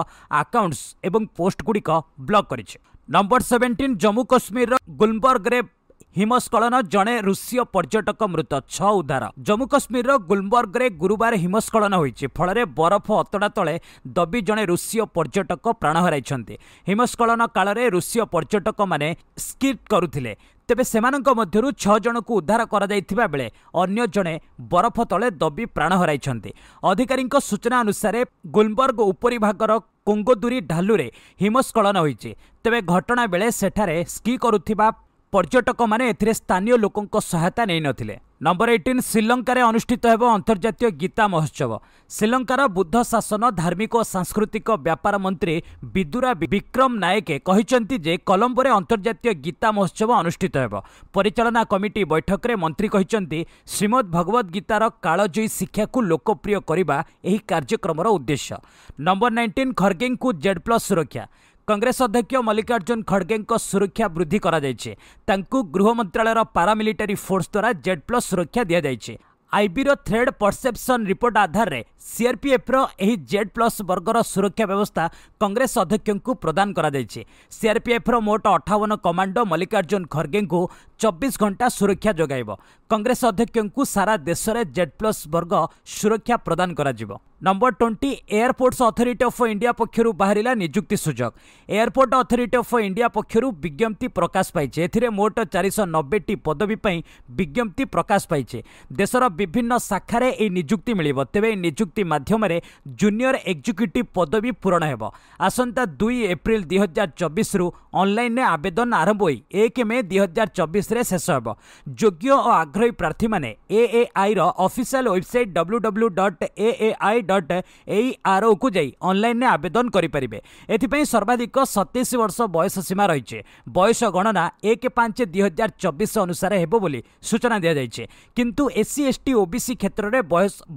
ଆକାଉଣ୍ଟସ୍ ଏବଂ ପୋଷ୍ଟଗୁଡ଼ିକ ବ୍ଲକ୍ କରିଛି ନମ୍ବର ସେଭେଣ୍ଟିନ୍ ଜମ୍ମୁ କାଶ୍ମୀରର ଗୁଲବର୍ଗରେ ହିମସ୍କଳନ ଜଣେ ରୁଷୀୟ ପର୍ଯ୍ୟଟକ ମୃତ ଛଅ ଉଦ୍ଧାର ଜମ୍ମୁ କାଶ୍ମୀରର ଗୁଲବର୍ଗରେ ଗୁରୁବାର ହିମସ୍କଳନ ହୋଇଛି ଫଳରେ ବରଫ ଅତଡ଼ା ତଳେ ଦବି ଜଣେ ରୁଷୀୟ ପର୍ଯ୍ୟଟକ ପ୍ରାଣ ହରାଇଛନ୍ତି ହିମସ୍କଳନ କାଳରେ ରୁଷୀୟ ପର୍ଯ୍ୟଟକମାନେ ସ୍କିପ୍ କରୁଥିଲେ ତେବେ ସେମାନଙ୍କ ମଧ୍ୟରୁ ଛଅ ଜଣଙ୍କୁ ଉଦ୍ଧାର କରାଯାଇଥିବା ବେଳେ ଅନ୍ୟ ଜଣେ ବରଫ ତଳେ ଦବି ପ୍ରାଣ ହରାଇଛନ୍ତି ଅଧିକାରୀଙ୍କ ସୂଚନା ଅନୁସାରେ ଗୁଲବର୍ଗ ଉପରିଭାଗର କୁଙ୍ଗୋଦୁରୀ ଢାଲୁରେ ହିମସ୍କଳନ ହୋଇଛି ତେବେ ଘଟଣା ବେଳେ ସେଠାରେ ସ୍କି କରୁଥିବା ପର୍ଯ୍ୟଟକମାନେ ଏଥିରେ ସ୍ଥାନୀୟ ଲୋକଙ୍କ ସହାୟତା ନେଇନଥିଲେ ନମ୍ବର ଏଇଟିନ୍ ଶ୍ରୀଲଙ୍କାରେ ଅନୁଷ୍ଠିତ ହେବ ଅନ୍ତର୍ଜାତୀୟ ଗୀତା ମହୋତ୍ସବ ଶ୍ରୀଲଙ୍କାର ବୁଦ୍ଧ ଶାସନ ଧାର୍ମିକ ଓ ସାଂସ୍କୃତିକ ବ୍ୟାପାର ମନ୍ତ୍ରୀ ବିଦୁରା ବିକ୍ରମ ନାୟକେ କହିଛନ୍ତି ଯେ କଲମ୍ବୋରେ ଅନ୍ତର୍ଜାତୀୟ ଗୀତା ମହୋତ୍ସବ ଅନୁଷ୍ଠିତ ହେବ ପରିଚାଳନା କମିଟି ବୈଠକରେ ମନ୍ତ୍ରୀ କହିଛନ୍ତି ଶ୍ରୀମଦ୍ ଭଗବତ୍ ଗୀତାର କାଳଜୟୀ ଶିକ୍ଷାକୁ ଲୋକପ୍ରିୟ କରିବା ଏହି କାର୍ଯ୍ୟକ୍ରମର ଉଦ୍ଦେଶ୍ୟ ନମ୍ବର ନାଇଣ୍ଟିନ୍ ଖର୍ଗେଙ୍କୁ ଜେଡ୍ ପ୍ଲସ୍ ସୁରକ୍ଷା କଂଗ୍ରେସ ଅଧ୍ୟକ୍ଷ ମଲ୍ଲିକାର୍ଜୁନ ଖଡ୍ଗେଙ୍କ ସୁରକ୍ଷା ବୃଦ୍ଧି କରାଯାଇଛି ତାଙ୍କୁ ଗୃହ ମନ୍ତ୍ରଣାଳୟର ପାରାମିଲିଟାରୀ ଫୋର୍ସ ଦ୍ୱାରା ଜେଡ୍ ପ୍ଲସ୍ ସୁରକ୍ଷା ଦିଆଯାଇଛି ଆଇବିର ଥ୍ରେଡ୍ ପରସେପ୍ସନ୍ ରିପୋର୍ଟ ଆଧାରରେ ସିଆର୍ପିଏଫ୍ର ଏହି ଜେଡ୍ ପ୍ଲସ୍ ବର୍ଗର ସୁରକ୍ଷା ବ୍ୟବସ୍ଥା କଂଗ୍ରେସ ଅଧ୍ୟକ୍ଷଙ୍କୁ ପ୍ରଦାନ କରାଯାଇଛି ସିଆର୍ପିଏଫ୍ର ମୋଟ ଅଠାବନ କମାଣ୍ଡୋ ମଲ୍ଲିକାର୍ଜୁନ ଖର୍ଗେଙ୍କୁ চব্বিশ ঘণ্টা সুরক্ষা যোগাইব কংগ্রেস অধ্যক্ষଙ୍କୁ সারা দেশରେ ଜେଡ୍ ପ୍ଲସ୍ ବର୍ଗ ସୁରକ୍ଷା ପ୍ରଦାନ କରାଯିବ number twenty airports authority of India ପକ୍ଷରୁ ବାହାରିଲା ନିଯୁକ୍ତି ସୁଯୋଗ ଏୟାରପୋର୍ଟ ଅଥରିଟି ଅଫ୍ ଇଣ୍ଡିଆ ପକ୍ଷରୁ ବିଜ୍ଞପ୍ତି ପ୍ରକାଶ ପାଇଛି ଏଥିରେ ମୋଟ ଚାରିଶହ ନବେଟି ପଦବୀ ପାଇଁ ବିଜ୍ଞପ୍ତି ପ୍ରକାଶ ପାଇଛି ଦେଶର ବିଭିନ୍ନ ଶାଖାରେ ଏହି ନିଯୁକ୍ତି ମିଳିବ ତେବେ ଏହି ନିଯୁକ୍ତି ମାଧ୍ୟମରେ ଜୁନିୟର ଏକ୍ଜିକ୍ୟୁଟିଭ୍ ପଦବୀ ପୂରଣ ହେବ ଆସନ୍ତା ଦୁଇ ଏପ୍ରିଲ ଦୁଇହଜାର ଚବିଶରୁ ଅନ୍ଲାଇନ୍ରେ ଆବେଦନ ଆରମ୍ଭ ହୋଇ ଏକ ମେ ଦୁଇହଜାର ଚବିଶ ଅଫିସରେ ଶେଷ ହେବ ଯୋଗ୍ୟ ଓ ଆଗ୍ରହୀ ପ୍ରାର୍ଥୀମାନେ ଏଏଆଇର official website W W dot AAI dot ଏଇଆର୍ଓକୁ ଯାଇ ଅନ୍ଲାଇନ୍ରେ ଆବେଦନ କରିପାରିବେ ଏଥିପାଇଁ ସର୍ବାଧିକ ସତେଇଶ ବର୍ଷ ବୟସ ସୀମା ରହିଛି ବୟସ ଗଣନା ଏକ ପାଞ୍ଚ ଦୁଇ ହଜାର ଚବିଶ ଅନୁସାରେ ହେବ ବୋଲି ସୂଚନା ଦିଆଯାଇଛି କିନ୍ତୁ ଏସ୍ସି ଏସ୍ଟି ଓବିସି କ୍ଷେତ୍ରରେ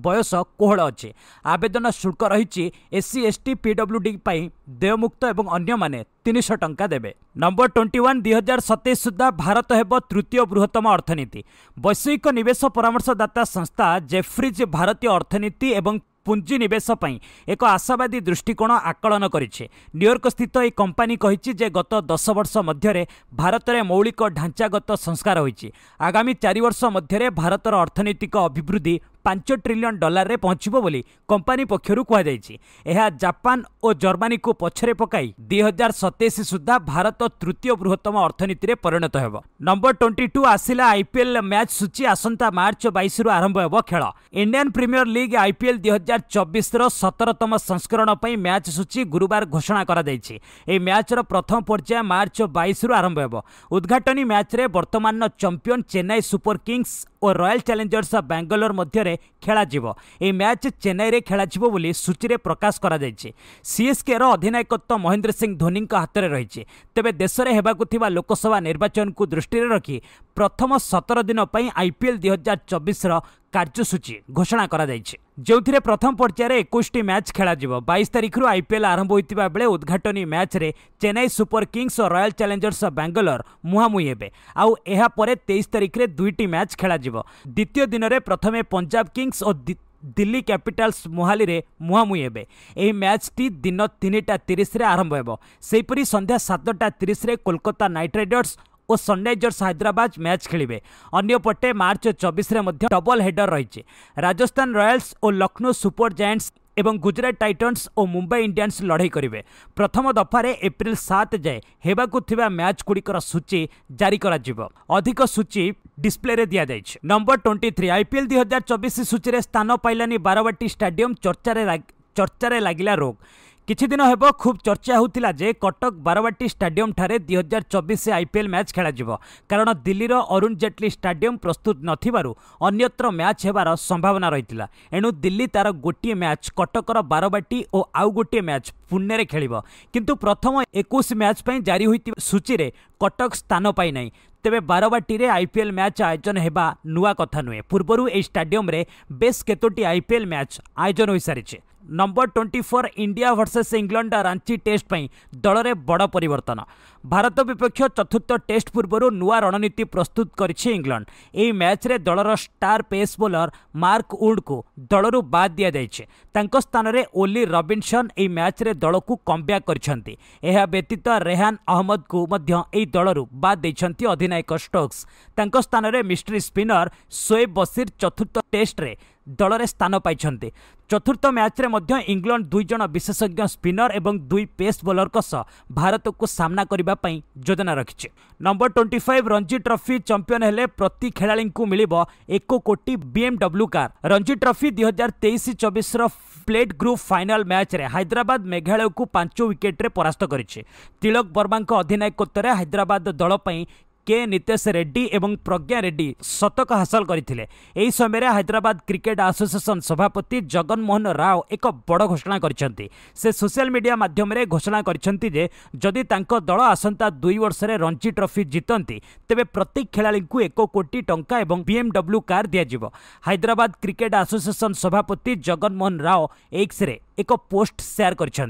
ବୟସ କୋହଳ ଅଛି ଆବେଦନ ଶୁଳ୍କ ରହିଛି ଏସ୍ସି ଏସ୍ଟି ପିଡବ୍ଲ୍ୟୁଡି ପାଇଁ ଦେୟମୁକ୍ତ ଏବଂ ଅନ୍ୟମାନେ ତିନିଶହ ଟଙ୍କା ଦେବେ ନମ୍ବର ଟ୍ୱେଣ୍ଟି ୱାନ୍ ଦୁଇହଜାର ସତେଇଶ ସୁଦ୍ଧା ଭାରତ ହେବ ତୃତୀୟ ବୃହତ୍ତମ ଅର୍ଥନୀତି ବୈଷୟିକ ନିବେଶ ପରାମର୍ଶଦାତା ସଂସ୍ଥା ଜେଫ୍ରିଜ୍ ଭାରତୀୟ ଅର୍ଥନୀତି ଏବଂ ପୁଞ୍ଜିନିବେଶ ପାଇଁ ଏକ ଆଶାବାଦୀ ଦୃଷ୍ଟିକୋଣ ଆକଳନ କରିଛି ନ୍ୟୁୟର୍କ ସ୍ଥିତ ଏହି କମ୍ପାନୀ କହିଛି ଯେ ଗତ ଦଶ ବର୍ଷ ମଧ୍ୟରେ ଭାରତରେ ମୌଳିକ ଢାଞ୍ଚାଗତ ସଂସ୍କାର ହୋଇଛି ଆଗାମୀ ଚାରି ବର୍ଷ ମଧ୍ୟରେ ଭାରତର ଅର୍ଥନୈତିକ ଅଭିବୃଦ୍ଧି ପାଞ୍ଚ ଟ୍ରିଲିୟନ୍ ଡଲାରରେ ପହଞ୍ଚିବ ବୋଲି କମ୍ପାନୀ ପକ୍ଷରୁ କୁହାଯାଇଛି ଏହା ଜାପାନ ଓ ଜର୍ମାନୀକୁ ପଛରେ ପକାଇ ଦୁଇ ହଜାର ସତେଇଶ ସୁଦ୍ଧା ଭାରତ ତୃତୀୟ ବୃହତ୍ତମ ଅର୍ଥନୀତିରେ ପରିଣତ ହେବ ନମ୍ବର ଟ୍ୱେଣ୍ଟି ଟୁ ଆସିଲା ଆଇପିଏଲ୍ ମ୍ୟାଚ୍ ସୂଚୀ ଆସନ୍ତା ମାର୍ଚ୍ଚ ବାଇଶରୁ ଆରମ୍ଭ ହେବ ଖେଳ ଇଣ୍ଡିଆନ୍ ପ୍ରିମିୟର ଲିଗ୍ ଆଇପିଏଲ୍ ଦୁଇ ହଜାର ଚବିଶର ସତରତମ ସଂସ୍କରଣ ପାଇଁ ମ୍ୟାଚ୍ ସୂଚୀ ଗୁରୁବାର ଘୋଷଣା କରାଯାଇଛି ଏହି ମ୍ୟାଚ୍ର ପ୍ରଥମ ପର୍ଯ୍ୟାୟ ମାର୍ଚ୍ଚ ବାଇଶରୁ ଆରମ୍ଭ ହେବ ଉଦ୍ଘାଟନୀ ମ୍ୟାଚ୍ରେ ବର୍ତ୍ତମାନର ଚମ୍ପିଅନ୍ ଚେନ୍ନାଇ ସୁପର କିଙ୍ଗସ୍ ଓ ରୟାଲ୍ ଚ୍ୟାଲେଞ୍ଜର୍ସ ବାଙ୍ଗାଲୋର ମଧ୍ୟରେ ମଧ୍ୟରେ ଖେଳାଯିବ ଏହି ମ୍ୟାଚ୍ ଚେନ୍ନାଇରେ ଖେଳାଯିବ ବୋଲି ସୂଚୀରେ ପ୍ରକାଶ କରାଯାଇଛି ସିଏସ୍କେର ଅଧିନାୟକତ୍ୱ ମହେନ୍ଦ୍ର ସିଂ ଧୋନିଙ୍କ ହାତରେ ରହିଛି ତେବେ ଦେଶରେ ହେବାକୁ ଥିବା ଲୋକସଭା ନିର୍ବାଚନକୁ ଦୃଷ୍ଟିରେ ରଖି ପ୍ରଥମ ସତର ଦିନ ପାଇଁ ଆଇପିଏଲ୍ ଦୁଇହଜାର ଚବିଶର କାର୍ଯ୍ୟସୂଚୀ ଘୋଷଣା କରାଯାଇଛି ଯେଉଁଥିରେ ପ୍ରଥମ ପର୍ଯ୍ୟାୟରେ ଏକୋଇଶଟି ମ୍ୟାଚ୍ ଖେଳାଯିବ ବାଇଶ ତାରିଖରୁ ଆଇପିଏଲ୍ ଆରମ୍ଭ ହୋଇଥିବା ବେଳେ ଉଦ୍ଘାଟନୀ ମ୍ୟାଚ୍ରେ ଚେନ୍ନାଇ ସୁପର କିଙ୍ଗସ୍ ଓ ରୟାଲ୍ ଚ୍ୟାଲେଞ୍ଜର୍ସ ବାଙ୍ଗାଲୋର ମୁହାଁମୁହିଁ ହେବେ ଆଉ ଏହାପରେ ତେଇଶ ତାରିଖରେ ଦୁଇଟି ମ୍ୟାଚ୍ ଖେଳାଯିବ ଦ୍ୱିତୀୟ ଦିନରେ ପ୍ରଥମେ ପଞ୍ଜାବ କିଙ୍ଗସ୍ ଓ ଦିଲ୍ଲୀ କ୍ୟାପିଟାଲ୍ସ মোহালিরে ମୁହାଁମୁହିଁ ହେବେ ଏହି ମ୍ୟାଚ୍ଟି ଦିନ ତିନିଟା ତିରିଶରେ ଆରମ୍ଭ ହେବ ସେହିପରି ସନ୍ଧ୍ୟା ସାତଟା ତିରିଶରେ କୋଲକାତା নাইট ରାଇଡ଼ର୍ସ ଓ ସନ୍ରାଇଜର୍ସ ହାଇଦ୍ରାବାଦ ମ୍ୟାଚ୍ ଖେଳିବେ ଅନ୍ୟପଟେ ମାର୍ଚ୍ଚ ଚବିଶରେ ମଧ୍ୟ ଡବଲ୍ ହେଡର ରହିଛି ରାଜସ୍ଥାନ ରୟାଲ୍ସ ଓ ଲକ୍ଷ୍ନୌ ସୁପର ଜାଏଣ୍ଟସ୍ ଏବଂ ଗୁଜରାଟ ଟାଇଟନ୍ସ ଓ ମୁମ୍ବାଇ ଇଣ୍ଡିଆନ୍ସ ଲଢ଼େଇ କରିବେ ପ୍ରଥମ ଦଫାରେ ଏପ୍ରିଲ ସାତ ଯାଏଁ ହେବାକୁ ଥିବା ମ୍ୟାଚ୍ଗୁଡ଼ିକର ସୂଚୀ ଜାରି କରାଯିବ ଅଧିକ ସୂଚୀ ଡିସପ୍ଲେରେ ଦିଆଯାଇଛି ନମ୍ବର ଟ୍ୱେଣ୍ଟି ଥ୍ରୀ ଆଇପିଏଲ୍ ଦୁଇ ହଜାର ଚବିଶ ସୂଚୀରେ ସ୍ଥାନ ପାଇଲାନି ବାରବାଟୀ ଷ୍ଟାଡିୟମ୍ ଚର୍ଚ୍ଚାରେ ଚର୍ଚ୍ଚାରେ ଲାଗିଲା ରୋଗ କିଛିଦିନ ହେବ ଖୁବ୍ ଚର୍ଚ୍ଚା ହେଉଥିଲା ଯେ କଟକ ବାରବାଟୀ ଷ୍ଟାଡିୟମ୍ଠାରେ ଦୁଇହଜାର ଚବିଶ ଆଇପିଏଲ୍ ମ୍ୟାଚ୍ ଖେଳାଯିବ କାରଣ ଦିଲ୍ଲୀର ଅରୁଣ ଜେଟ୍ଲୀ ଷ୍ଟାଡିୟମ୍ ପ୍ରସ୍ତୁତ ନଥିବାରୁ ଅନ୍ୟତ୍ର ମ୍ୟାଚ୍ ହେବାର ସମ୍ଭାବନା ରହିଥିଲା ଏଣୁ ଦିଲ୍ଲୀ ତା'ର ଗୋଟିଏ ମ୍ୟାଚ୍ କଟକର ବାରବାଟୀ ଓ ଆଉ ଗୋଟିଏ ମ୍ୟାଚ୍ ପୁଣେରେ ଖେଳିବ କିନ୍ତୁ ପ୍ରଥମ ଏକୋଇଶ ମ୍ୟାଚ୍ ପାଇଁ ଜାରି ହୋଇଥିବା ସୂଚୀରେ କଟକ ସ୍ଥାନ ପାଇନାହିଁ ତେବେ ବାରବାଟୀରେ ଆଇପିଏଲ୍ ମ୍ୟାଚ୍ ଆୟୋଜନ ହେବା ନୂଆ କଥା ନୁହେଁ ପୂର୍ବରୁ ଏହି ଷ୍ଟାଡିୟମ୍ରେ ବେଶ୍ କେତୋଟି ଆଇପିଏଲ୍ ମ୍ୟାଚ୍ ଆୟୋଜନ ହୋଇସାରିଛି number twenty four India versus England Ranchi test ପାଇଁ ଦଳରେ ବଡ଼ ପରିବର୍ତ୍ତନ ଭାରତ ବିପକ୍ଷ ଚତୁର୍ଥ ଟେଷ୍ଟ ପୂର୍ବରୁ ନୂଆ ରଣନୀତି ପ୍ରସ୍ତୁତ କରିଛି ଇଂଲଣ୍ଡ ଏହି ମ୍ୟାଚ୍ରେ ଦଳର ଷ୍ଟାର ପେସ୍ ବୋଲର ମାର୍କ ଉଡ୍ଙ୍କୁ ଦଳରୁ ବାଦ୍ ଦିଆଯାଇଛି ତାଙ୍କ ସ୍ଥାନରେ ଓଲି ରବିନସନ୍ ଏହି ମ୍ୟାଚ୍ରେ ଦଳକୁ କମ୍ବ୍ୟାକ୍ କରିଛନ୍ତି ଏହା ବ୍ୟତୀତ ରେହାନ ଅହମ୍ମଦଙ୍କୁ ମଧ୍ୟ ଏହି ଦଳରୁ ବାଦ୍ ଦେଇଛନ୍ତି ଅଧିନାୟକ ଷ୍ଟୋକ୍ସ ତାଙ୍କ ସ୍ଥାନରେ ମିଷ୍ଟ୍ରି ସ୍ପିନର ସୋଏବ ବସିର ଚତୁର୍ଥ ଟେଷ୍ଟରେ ଦଳରେ ସ୍ଥାନ ପାଇଛନ୍ତି ଚତୁର୍ଥ ମ୍ୟାଚ୍ରେ ମଧ୍ୟ ଇଂଲଣ୍ଡ ଦୁଇ ଜଣ ବିଶେଷଜ୍ଞ ସ୍ପିନର ଏବଂ ଦୁଇ ପେସ୍ ବୋଲରଙ୍କ ସହ ଭାରତକୁ ସାମ୍ନା କରିବା କରିବା ପାଇଁ ଯୋଜନା ରଖିଛି number twenty five Ranji trophy champion ହେଲେ ପ୍ରତି ଖେଳାଳିଙ୍କୁ ମିଳିବ ଏକ କୋଟି ବିଏମ୍ଡବ୍ଲ୍ୟୁ କାର୍ ରଞ୍ଜି ଟ୍ରଫି ଦୁଇହଜାର ତେଇଶ ଚବିଶର ପ୍ଲେଟ୍ ଗ୍ରୁପ୍ ଫାଇନାଲ୍ ମ୍ୟାଚ୍ରେ ହାଇଦ୍ରାବାଦ ମେଘାଳୟକୁ ପାଞ୍ଚ ୱିକେଟ୍ରେ ପରାସ୍ତ କରିଛି ତିଳକ ବର୍ମାଙ୍କ ଅଧିନାୟକତ୍ୱରେ ହାଇଦ୍ରାବାଦ ଦଳ ପାଇଁ কে নিতেশ রেড্ডি এবং প্রজ্ঞা রেড্ডি শতক হাসল করে এই সময় হায়দ্রাবাদ ক্রিকেট আসোসিয়েসন সভাপতি জগনমোহন রাও এক বড় ঘোষণা করেছেন সে সোশিয়াল মিডিয়া মাধ্যমে ঘোষণা করেছেন যে যদি তাঁক দল আসন্তা দুই বর্ষে রঞ্জি ট্রফি জিতন্তি তেবে প্রত্যেক খেলাড়ি এক কোটি টঙ্কা এবং বিএমডব্লু কার দিয়াযিব হায়দ্রাবাদ ক্রিকেট আসোসিয়েসন সভাপতি জগনমোহন রাও এক্সরে এক পোস্ট সেয়ার করেছেন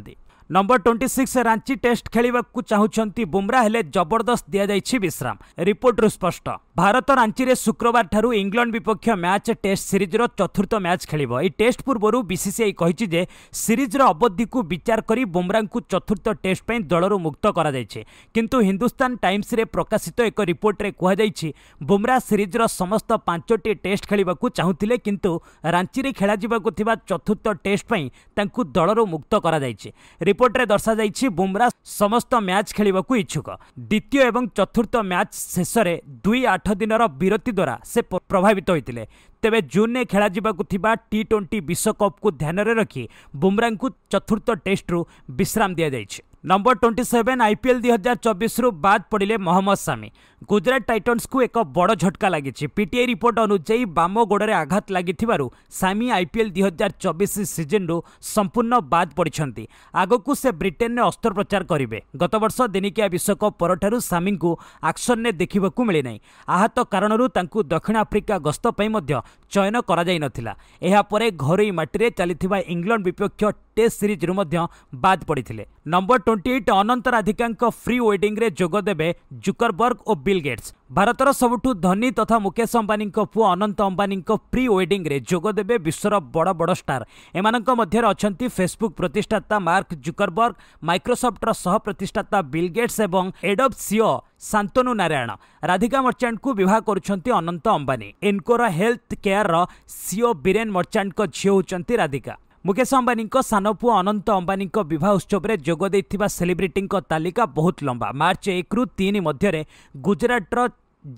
number twenty six Ranchi test ଖେଳିବାକୁ ଚାହୁଁଛନ୍ତି ବୁମ୍ରା ହେଲେ ଜବରଦସ୍ତ ଦିଆଯାଇଛି ବିଶ୍ରାମ ରିପୋର୍ଟରୁ ସ୍ପଷ୍ଟ ଭାରତ ରାଞ୍ଚିରେ ଶୁକ୍ରବାରଠାରୁ ଇଂଲଣ୍ଡ ବିପକ୍ଷ ମ୍ୟାଚ୍ ଟେଷ୍ଟ ସିରିଜ୍ର ଚତୁର୍ଥ ମ୍ୟାଚ୍ ଖେଳିବ ଏହି ଟେଷ୍ଟ ପୂର୍ବରୁ ବିସିସିଆଇ କହିଛି ଯେ ସିରିଜ୍ର ଅବଧିକୁ ବିଚାର କରି ବୁମ୍ରାଙ୍କୁ ଚତୁର୍ଥ ଟେଷ୍ଟ ପାଇଁ ଦଳରୁ ମୁକ୍ତ କରାଯାଇଛି କିନ୍ତୁ ହିନ୍ଦୁସ୍ତାନ ଟାଇମ୍ସରେ ପ୍ରକାଶିତ ଏକ ରିପୋର୍ଟରେ କୁହାଯାଇଛି ବୁମ୍ରା ସିରିଜ୍ର ସମସ୍ତ ପାଞ୍ଚଟି ଟେଷ୍ଟ ଖେଳିବାକୁ ଚାହୁଁଥିଲେ କିନ୍ତୁ ରାଞ୍ଚିରେ ଖେଳାଯିବାକୁ ଥିବା ଚତୁର୍ଥ ଟେଷ୍ଟ ପାଇଁ ତାଙ୍କୁ ଦଳରୁ ମୁକ୍ତ କରାଯାଇଛି ରିପୋର୍ଟରେ ଦର୍ଶାଯାଇଛି ବୁମ୍ରା ସମସ୍ତ ମ୍ୟାଚ୍ ଖେଳିବାକୁ ଇଚ୍ଛୁକ ଦ୍ୱିତୀୟ ଏବଂ ଚତୁର୍ଥ ମ୍ୟାଚ୍ ଶେଷରେ ଦୁଇ ଆଠ ଦିନର ବିରତି ଦ୍ୱାରା ସେ ପ୍ରଭାବିତ ହୋଇଥିଲେ ତେବେ ଜୁନ୍ରେ ଖେଳାଯିବାକୁ ଥିବା ଟି ଟ୍ୱେଣ୍ଟି ବିଶ୍ୱକପ୍କୁ ଧ୍ୟାନରେ ରଖି ବୁମ୍ରାଙ୍କୁ ଚତୁର୍ଥ ଟେଷ୍ଟରୁ ବିଶ୍ରାମ ଦିଆଯାଇଛି ନମ୍ବର ଟ୍ୱେଣ୍ଟି ସେଭେନ୍ ଆଇପିଏଲ୍ ଦୁଇ ହଜାର ଚବିଶରୁ ବାଦ୍ ପଡ଼ିଲେ ମହମ୍ମଦ ସାମି ଗୁଜରାଟ ଟାଇଟନ୍ସକୁ ଏକ ବଡ଼ ଝଟକା ଲାଗିଛି ପିଟିଆଇ ରିପୋର୍ଟ ଅନୁଯାୟୀ ବାମ ଗୋଡ଼ରେ ଆଘାତ ଲାଗିଥିବାରୁ ସାମି ଆଇପିଏଲ୍ ଦୁଇ ହଜାର ଚବିଶ ସିଜିନ୍ରୁ ସମ୍ପୂର୍ଣ୍ଣ ବାଦ୍ ପଡ଼ିଛନ୍ତି ଆଗକୁ ସେ ବ୍ରିଟେନ୍ରେ ଅସ୍ତ୍ରୋପଚାର କରିବେ ଗତବର୍ଷ ଦିନିକିଆ ବିଶ୍ୱକପ୍ ପରଠାରୁ ସାମିଙ୍କୁ ଆକ୍ସନ୍ରେ ଦେଖିବାକୁ ମିଳିନାହିଁ ଆହତ କାରଣରୁ ତାଙ୍କୁ ଦକ୍ଷିଣ ଆଫ୍ରିକା ଗସ୍ତ ପାଇଁ ମଧ୍ୟ ଚୟନ କରାଯାଇନଥିଲା ଏହାପରେ ଘରୋଇ ମାଟିରେ ଚାଲିଥିବା ଇଂଲଣ୍ଡ ବିପକ୍ଷ ଏତେ ସିରିଜ୍ରୁ ମଧ୍ୟ ବାଦ୍ ପଡ଼ିଥିଲେ ନମ୍ବର ଟ୍ୱେଣ୍ଟି ଏଇଟ୍ ଅନନ୍ତ ରାଧିକାଙ୍କ ଫ୍ରି ୱେଡିଂରେ ଯୋଗ ଦେବେ ଜୁକରବର୍ଗ ଓ ବିଲ୍ ଗେଟ୍ସ ଭାରତର ସବୁଠୁ ଧନୀ ତଥା ମୁକେଶ ଅମ୍ବାନୀଙ୍କ ପୁଅ ଅନନ୍ତ ଅମ୍ବାନୀଙ୍କ ପ୍ରି ୱେଡିଂରେ ଯୋଗ ଦେବେ ବିଶ୍ୱର ବଡ଼ ବଡ଼ ଷ୍ଟାର୍ ଏମାନଙ୍କ ମଧ୍ୟରେ ଅଛନ୍ତି ଫେସବୁକ୍ ପ୍ରତିଷ୍ଠାତା ମାର୍କ ଜୁକରବର୍ଗ ମାଇକ୍ରୋସଫ୍ଟର ସହ ପ୍ରତିଷ୍ଠାତା ବିଲ୍ ଗେଟ୍ସ ଏବଂ ଏଡବ୍ ସିଓ ଶାନ୍ତନୁ ନାରାୟଣ ରାଧିକା ମର୍ଚାଣ୍ଟଙ୍କୁ ବିବାହ କରୁଛନ୍ତି ଅନନ୍ତ ଅମ୍ବାନୀ ଏନ୍କୋର ହେଲ୍ଥ କେୟାରର ସିଓ ବୀରେନ୍ ମର୍ଚାଣ୍ଟଙ୍କ ଝିଅ ହେଉଛନ୍ତି ରାଧିକା ମୁକେଶ ଅମ୍ବାନୀଙ୍କ ସାନ ପୁଅ ଅନନ୍ତ ଅମ୍ବାନୀଙ୍କ ବିବାହ ଉତ୍ସବରେ ଯୋଗ ଦେଇଥିବା ସେଲିବ୍ରିଟିଙ୍କ ତାଲିକା ବହୁତ ଲମ୍ବା ମାର୍ଚ୍ଚ ଏକରୁ ତିନି ମଧ୍ୟରେ ଗୁଜରାଟର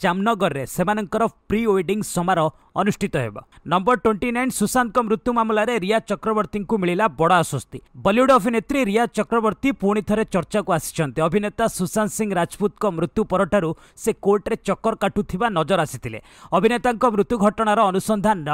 ଜାମନଗରରେ ସେମାନଙ୍କର ପ୍ରି ୱେଡିଂ ସମାରୋହ ଅନୁଷ୍ଠିତ ହେବ ନମ୍ବର ଟ୍ୱେଣ୍ଟି ନାଇନ୍ ସୁଶାନ୍ତଙ୍କ ମୃତ୍ୟୁ ମାମଲାରେ ରିୟା ଚକ୍ରବର୍ତ୍ତୀଙ୍କୁ ମିଳିଲା ବଡ଼ ଆଶ୍ୱସ୍ତି ବଲିଉଡ୍ ଅଭିନେତ୍ରୀ ରିୟା ଚକ୍ରବର୍ତ୍ତୀ ପୁଣି ଥରେ ଚର୍ଚ୍ଚାକୁ ଆସିଛନ୍ତି ଅଭିନେତା ସୁଶାନ୍ତ ସିଂ ରାଜପୁତଙ୍କ ମୃତ୍ୟୁ ପରଠାରୁ ସେ କୋର୍ଟରେ ଚକର କାଟୁଥିବା ନଜର ଆସିଥିଲେ ଅଭିନେତାଙ୍କ ମୃତ୍ୟୁ ଘଟଣାର ଅନୁସନ୍ଧାନର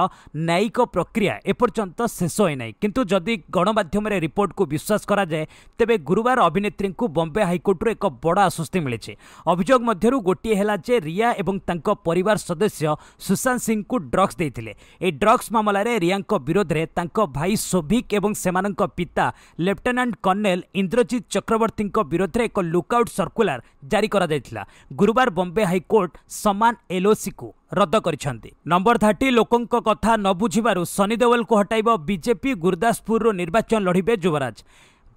ନ୍ୟାୟିକ ପ୍ରକ୍ରିୟା ଏପର୍ଯ୍ୟନ୍ତ ଶେଷ ହୋଇନାହିଁ କିନ୍ତୁ ଯଦି ଗଣମାଧ୍ୟମରେ ରିପୋର୍ଟକୁ ବିଶ୍ୱାସ କରାଯାଏ ତେବେ ଗୁରୁବାର ଅଭିନେତ୍ରୀଙ୍କୁ ବମ୍ବେ ହାଇକୋର୍ଟରୁ ଏକ ବଡ଼ ଆଶ୍ୱସ୍ତି ମିଳିଛି ଅଭିଯୋଗ ମଧ୍ୟରୁ ଗୋଟିଏ ହେଲା ଯେ ରିୟା ଏବଂ ତାଙ୍କ ପରିବାର ସଦସ୍ୟ ସୁଶାନ୍ତ ସିଂଙ୍କୁ ଡ୍ରଗ୍ସ ଦେଇଥିଲେ ଏହି ଡ୍ରଗ୍ସ ମାମଲାରେ ରିୟାଙ୍କ ବିରୋଧରେ ତାଙ୍କ ଭାଇ ସୋଭିକ୍ ଏବଂ ସେମାନଙ୍କ ପିତା ଲେଫ୍ଟନାଣ୍ଟ କର୍ଣ୍ଣେଲ ଇନ୍ଦ୍ରଜିତ ଚକ୍ରବର୍ତ୍ତୀଙ୍କ ବିରୋଧରେ ଏକ ଲୁକ୍ଆଉଟ୍ ସର୍କୁଲାର ଜାରି କରାଯାଇଥିଲା ଗୁରୁବାର ବମ୍ବେ ହାଇକୋର୍ଟ ସମାନ ଏଲ୍ଓସିକୁ ରଦ୍ଦ କରିଛନ୍ତି ନମ୍ବର ଥାର୍ଟି ଲୋକଙ୍କ କଥା ନ ବୁଝିବାରୁ ସନି ଦେୱଲଙ୍କୁ ହଟାଇବ ବିଜେପି ଗୁରୁଦାସପୁରରୁ ନିର୍ବାଚନ ଲଢ଼ିବେ ଯୁବରାଜ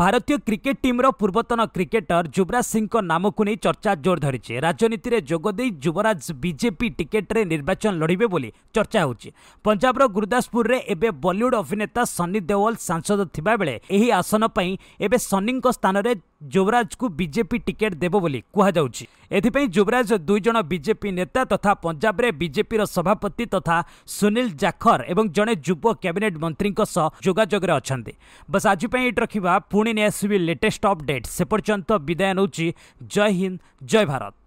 ଭାରତୀୟ କ୍ରିକେଟ୍ ଟିମ୍ର ପୂର୍ବତନ କ୍ରିକେଟର ଯୁବରାଜ ସିଂହଙ୍କ ନାମକୁ ନେଇ ଚର୍ଚ୍ଚା ଜୋର ଧରିଛି ରାଜନୀତିରେ ଯୋଗ ଦେଇ ଯୁବରାଜ ବିଜେପି ଟିକେଟ୍ରେ ନିର୍ବାଚନ ଲଢ଼ିବେ ବୋଲି ଚର୍ଚ୍ଚା ହେଉଛି ପଞ୍ଜାବର ଗୁରୁଦାସପୁରରେ ଏବେ ବଲିଉଡ୍ ଅଭିନେତା ସନ୍ନି ଦେୱଲ ସାଂସଦ ଥିବାବେଳେ ଏହି ଆସନ ପାଇଁ ଏବେ ସନ୍ନିଙ୍କ ସ୍ଥାନରେ ଯୁବରାଜକୁ ବିଜେପି ଟିକେଟ୍ ଦେବ ବୋଲି କୁହାଯାଉଛି ଏଥିପାଇଁ ଯୁବରାଜ ଦୁଇ ଜଣ ବିଜେପି ନେତା ତଥା ପଞ୍ଜାବରେ ବିଜେପିର ସଭାପତି ତଥା ସୁନୀଲ ଜାଖର ଏବଂ ଜଣେ ଯୁବ କ୍ୟାବିନେଟ୍ ମନ୍ତ୍ରୀଙ୍କ ସହ ଯୋଗାଯୋଗରେ ଅଛନ୍ତି ବାସ୍ ଆଜି ପାଇଁ ଏଇଠି ରଖିବା ପୁଣି ନେଇ ଆସିବି ଲେଟେଷ୍ଟ ଅପଡେଟ୍ ସେ ପର୍ଯ୍ୟନ୍ତ ବିଦାୟ ନେଉଛି ଜୟ ହିନ୍ଦ ଜୟ ଭାରତ